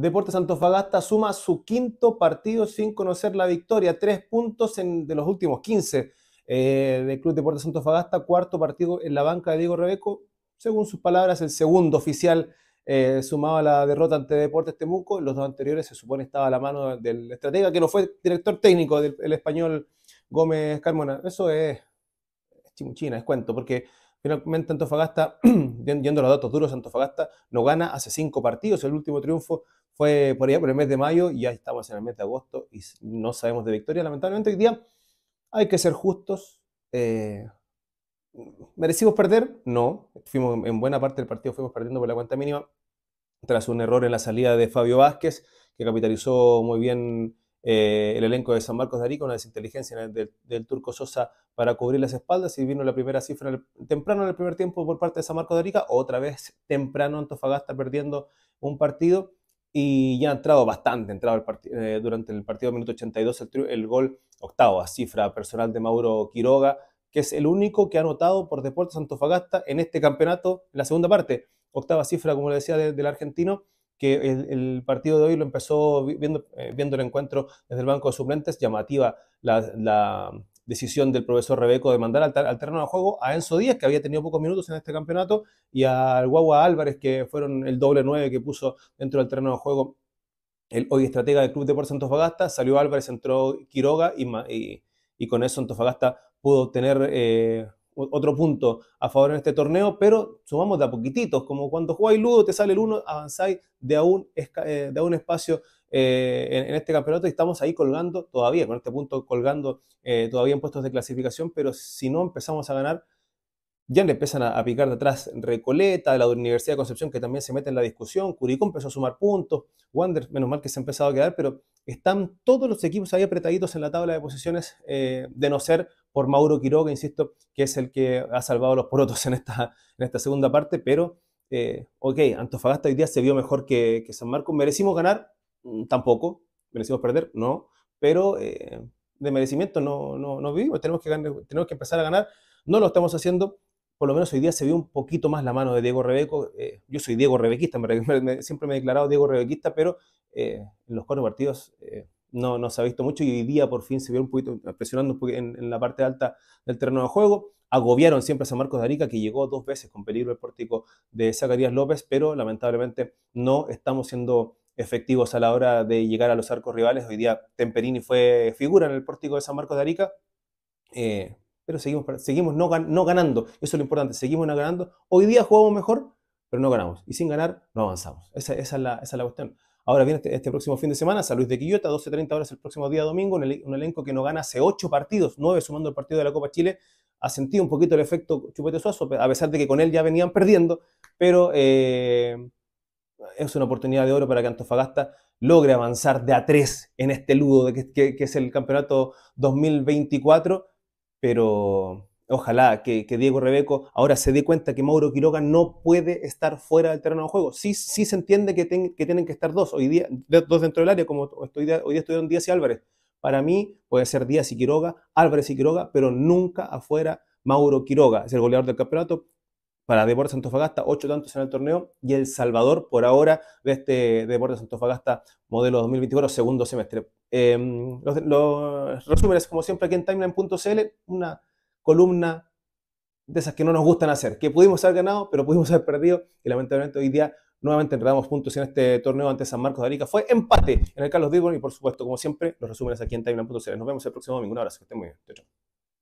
Deportes Fagasta suma su quinto partido sin conocer la victoria, tres puntos de los últimos 15 eh, del Club Deportes Fagasta. cuarto partido en la banca de Diego Rebeco, según sus palabras, el segundo oficial eh, sumaba la derrota ante Deportes Temuco. los dos anteriores se supone estaba a la mano del estratega, que no fue director técnico del español Gómez Carmona. Eso es, es chimuchina, es cuento, porque Finalmente Antofagasta, yendo a los datos duros, Antofagasta no gana hace cinco partidos. El último triunfo fue por allá por el mes de mayo y ya estamos en el mes de agosto y no sabemos de victoria. Lamentablemente hoy día hay que ser justos. Eh, ¿Merecimos perder? No. Fuimos en buena parte del partido fuimos perdiendo por la cuenta mínima tras un error en la salida de Fabio Vázquez, que capitalizó muy bien eh, el elenco de San Marcos de Arica, una desinteligencia del, turco Sosa para cubrir las espaldas y vino la primera cifra temprano en el primer tiempo por parte de San Marcos de Arica, otra vez temprano Antofagasta perdiendo un partido y ya ha entrado bastante, entrado el partido eh, durante el partido minuto 82 el, gol octavo a cifra personal de Mauro Quiroga, que es el único que ha anotado por Deportes Antofagasta en este campeonato, en la segunda parte, octava cifra, como le decía, del argentino que el, partido de hoy lo empezó viendo, eh, viendo el encuentro desde el banco de suplentes, llamativa la, decisión del profesor Rebeco de mandar al, terreno de juego a Enzo Díaz, que había tenido pocos minutos en este campeonato, y al Guagua Álvarez, que fueron el doble nueve que puso dentro del terreno de juego el hoy estratega del Club Deportes Antofagasta. Salió Álvarez, entró Quiroga y, con eso Antofagasta pudo tener... Eh, otro punto a favor en este torneo, pero sumamos de a poquititos, como cuando jugáis Ludo, te sale el 1, avanzáis de a un, eh, de espacio eh, en, este campeonato y estamos ahí colgando todavía, con este punto colgando eh, todavía en puestos de clasificación, pero si no empezamos a ganar, ya le empiezan a, picar de atrás Recoleta, la Universidad de Concepción que también se mete en la discusión, Curicó empezó a sumar puntos, Wander, menos mal que se ha empezado a quedar, pero están todos los equipos ahí apretaditos en la tabla de posiciones, eh, de no ser por Mauro Quiroga, insisto, que es el que ha salvado a los porotos en esta, en esta segunda parte, pero eh, ok, Antofagasta hoy día se vio mejor que, San Marcos, ¿merecimos ganar? Mm, tampoco, ¿merecimos perder? No, pero... Eh, de merecimiento no, no, no vivimos, tenemos que, tenemos que empezar a ganar, no lo estamos haciendo, por lo menos hoy día se vio un poquito más la mano de Diego Rebeco. Eh, yo soy Diego Rebequista, siempre me he declarado Diego Rebequista, pero eh, en los cuatro partidos eh, no, no, se ha visto mucho y hoy día por fin se vio un poquito presionando un en, la parte alta del terreno de juego. Agobiaron siempre a San Marcos de Arica, que llegó dos veces con peligro el pórtico de Zacarías López, pero lamentablemente no estamos siendo efectivos a la hora de llegar a los arcos rivales. Hoy día Temperini fue figura en el pórtico de San Marcos de Arica pero seguimos, seguimos no, ganando. Eso es lo importante, seguimos no ganando. Hoy día jugamos mejor, pero no ganamos. Y sin ganar, no avanzamos. Esa, es, la, es, la, cuestión. Ahora viene este, este, próximo fin de semana, San Luis de Quillota, 12.30 horas el próximo día domingo, un, elenco que no gana hace 8 partidos, 9 sumando el partido de la Copa Chile, ha sentido un poquito el efecto Chupete Suazo, a pesar de que con él ya venían perdiendo, pero eh, es una oportunidad de oro para que Antofagasta logre avanzar de a tres en este ludo que es el campeonato 2024 pero ojalá que, Diego Rebeco ahora se dé cuenta que Mauro Quiroga no puede estar fuera del terreno de juego. Sí, sí se entiende que, tienen que estar dos, hoy día, dos dentro del área, como hoy día estuvieron Díaz y Álvarez. Para mí puede ser Díaz y Quiroga, Álvarez y Quiroga, pero nunca afuera Mauro Quiroga. Es el goleador del campeonato para Deportes Antofagasta, ocho tantos en el torneo, y El Salvador por ahora de este Deportes Santofagasta modelo 2024, segundo semestre. Em, los, resúmenes, como siempre, aquí en timeline.cl, una columna de esas que no nos gustan hacer, que pudimos haber ganado, pero pudimos haber perdido, y lamentablemente hoy día nuevamente entregamos puntos en este torneo ante San Marcos de Arica. Fue empate en el Carlos Dirbon, y por supuesto, como siempre, los resúmenes aquí en timeline.cl. Nos vemos el próximo domingo. Un abrazo, que estén muy bien. chao.